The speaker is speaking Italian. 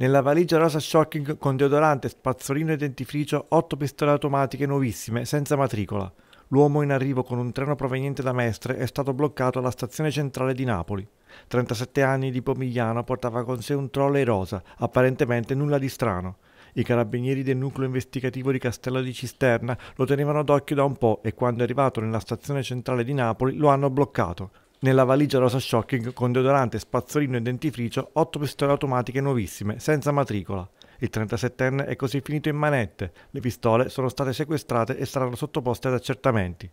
Nella valigia rosa shocking con deodorante, spazzolino e dentifricio, otto pistole automatiche nuovissime, senza matricola. L'uomo in arrivo con un treno proveniente da Mestre è stato bloccato alla stazione centrale di Napoli. 37 anni di Pomigliano portava con sé un trolley rosa, apparentemente nulla di strano. I carabinieri del nucleo investigativo di Castello di Cisterna lo tenevano d'occhio da un po' e quando è arrivato nella stazione centrale di Napoli lo hanno bloccato. Nella valigia rosa shocking con deodorante, spazzolino e dentifricio, 8 pistole automatiche nuovissime, senza matricola. Il 37enne è così finito in manette. Le pistole sono state sequestrate e saranno sottoposte ad accertamenti.